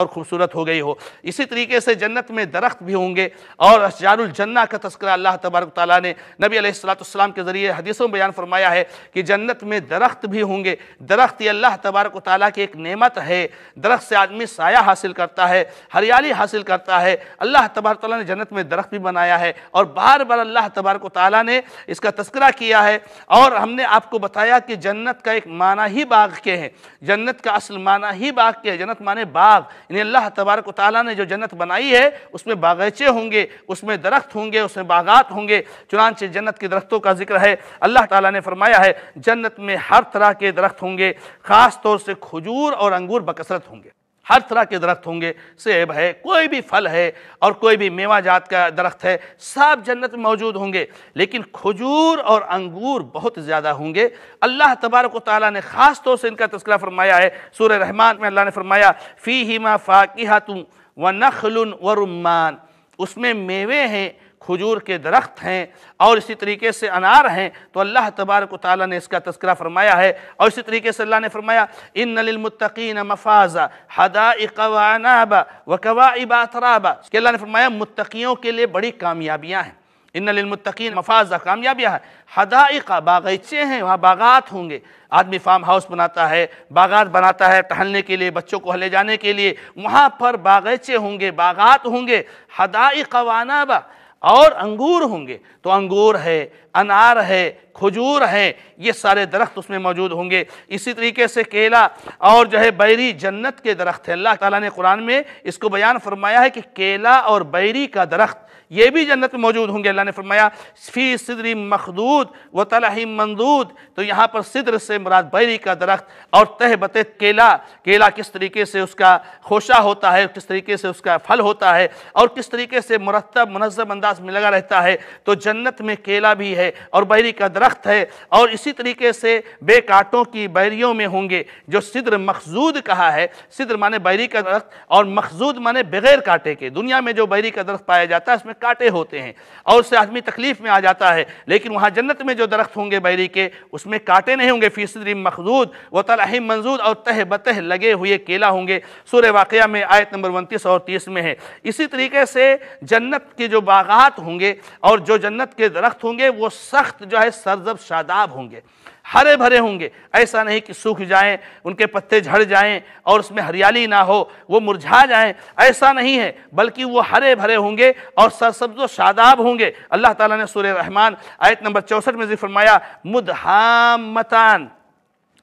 और खूबसूरत हो गई हो इसी तरीके से जन्नत में दरख्त भी होंगे और जन्ना का तस्करा अल्लाह तबारक ताली ने नबी अलैहिस्सलाम के ज़रिए हदीसों में बयान फरमाया है कि जन्नत में दरख्त भी होंगे दरख्त ये अल्लाह तबारक ताली की एक नेमत है दरख्त से आदमी साया हासिल करता है हरियाली हासिल करता है अल्लाह तबारक ताली ने जन्नत में दरख्त भी बनाया है और बार बार अल्लाह तबारक ताली ने इसका तस्करा किया है और हमने आपको बताया कि जन्नत का एक माना ही बाग के हैं जन्नत का असल माना ही बाग के है जन्नत माने बाग यानी अल्लाह तबारक ताली ने जो जन्नत बनाई है उसमें बागीचे होंगे उसमें दरख्त होंगे उसमें बागात होंगे चुनानचे जन्नत के दरख्तों का जिक्र है अल्लाह ताली ने फरमाया है जन्नत में हर तरह के दरख्त होंगे ख़ास तौर से खजूर और अंगूर बकसरत होंगे हर तरह के दरख्त होंगे सेब है कोई भी फल है और कोई भी मेवा जात का दरख्त है सब जन्नत में मौजूद होंगे लेकिन खजूर और अंगूर बहुत ज़्यादा होंगे अल्लाह तबारक ताली ने ख़ास तौर से इनका तस्करा फरमाया है सूर रहमान में अल्लाह ने फरमाया फ़ी फ़ाकि फ़ाक़िहा तुम व नखलुन व रुमान उसमें मेवे हैं खजूर के दरख्त हैं और इसी तरीके से अनार हैं तो अल्लाह तबारक ताली ने इसका तस्करा फरमाया है और इसी तरीके से अल्लाह ने फरमाया इन नलमतकीन मफाजा हदा कवानाबा व कवाइबा तराबा इसके अल्लाह ने फरमाया मुतकीयों के लिए बड़ी कामयाबियाँ हैं इन नलमतिन मफाजा कामयाबियाँ हैं हदाइका बागीचे हैं वहाँ बागात होंगे आदमी फार्म हाउस बनाता है बागात बनाता है टहलने के लिए बच्चों को ले जाने के लिए वहाँ पर बागीचे होंगे बागात होंगे हदाइका वानाबा और अंगूर होंगे तो अंगूर है अनार है खजूर है ये सारे दरख्त उसमें मौजूद होंगे इसी तरीके से केला और जो है बैरी जन्नत के दरख्त है अल्लाह ताला ने कुरान में इसको बयान फरमाया है कि केला और बैरी का दरख्त ये भी जन्नत में मौजूद होंगे अल्लाह ने फरमाया फ़ी सिदरी मखदूद व तलाही मंदूद तो यहाँ पर सिद्र से मुराद बैरी का दरख्त और तह बत केला केला किस तरीके से उसका खोशा होता है किस तरीके से उसका फल होता है और किस तरीके से मुरतब मनज़म अंदाज में लगा रहता है तो जन्नत में केला भी है और बैरी का दरख्त है और इसी तरीके से बेकाटों की बैरियों में होंगे जो सिद्र मखजूद कहा है सिद्र माने बैरी का दरख्त और मखजूद माने बगैर काटे के दुनिया में जो बैरी का दरख्त पाया जाता है कांटे होते हैं और उससे आदमी तकलीफ में आ जाता है लेकिन वहाँ जन्नत में जो दरख्त होंगे बैरी के उसमें कांटे नहीं होंगे फीसदी मखदूद व तलहिम मंजूद और तह बतह लगे हुए केला होंगे सूर्य वाक़ में आयत नंबर उनतीस और तीस में है इसी तरीके से जन्नत के जो बागात होंगे और जो जन्नत के दरख्त होंगे वो सख्त जो है सरजब शादाब होंगे हरे भरे होंगे ऐसा नहीं कि सूख जाएं उनके पत्ते झड़ जाएं और उसमें हरियाली ना हो वो मुरझा जाएं ऐसा नहीं है बल्कि वो हरे भरे होंगे और सरसब्ज शादाब होंगे अल्लाह ताला ने सूर्य रहमान आयत नंबर चौंसठ में जी फरमाया मुदहामतान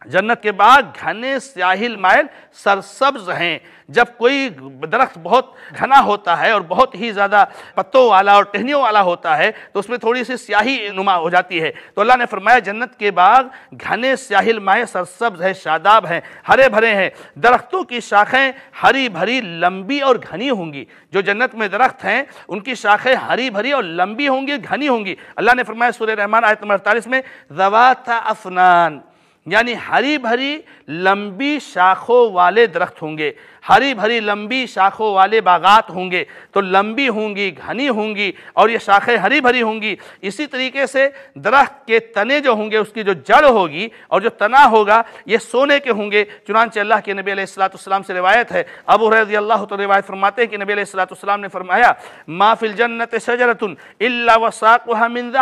जन्नत के बाद घने स्याहिल मायल सरसब्ज हैं जब कोई दरख्त बहुत घना होता है और बहुत ही ज़्यादा पत्तों वाला और टहनियों वाला होता है तो उसमें थोड़ी सी स्याही नुमा हो जाती है तो अल्लाह ने फरमाया जन्नत के बाग घने स्याहिल माए सरसब्ज है शादाब हैं हरे भरे हैं दरख्तों की शाखें हरी भरी लंबी और घनी होंगी जो जन्नत में दरख्त हैं उनकी शाखें हरी भरी और लंबी होंगी घनी होंगी अल्लाह ने फरमाया सुर रहमान आयत नंबर अड़तालीस में जवा अफनान यानी हरी भरी लंबी शाखों वाले दरख्त होंगे हरी भरी लंबी शाखों वाले बागात होंगे तो लंबी होंगी घनी होंगी और ये शाखें हरी भरी होंगी इसी तरीके से दरख्त के तने जो होंगे उसकी जो जड़ होगी और जो तना होगा ये सोने के होंगे चुनानच अल्लाह के नबी सलाम से रवायत है अब रजी अल्लाह तो रवायत फरमाते हैं कि नबी सलाम ने फरमाया माफिल जन्नत शजरतन इल्ला वहा मिन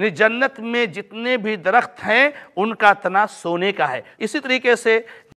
यानी जन्नत में जितने भी दरख्त हैं उनका तना सोने का है इसी तरीके से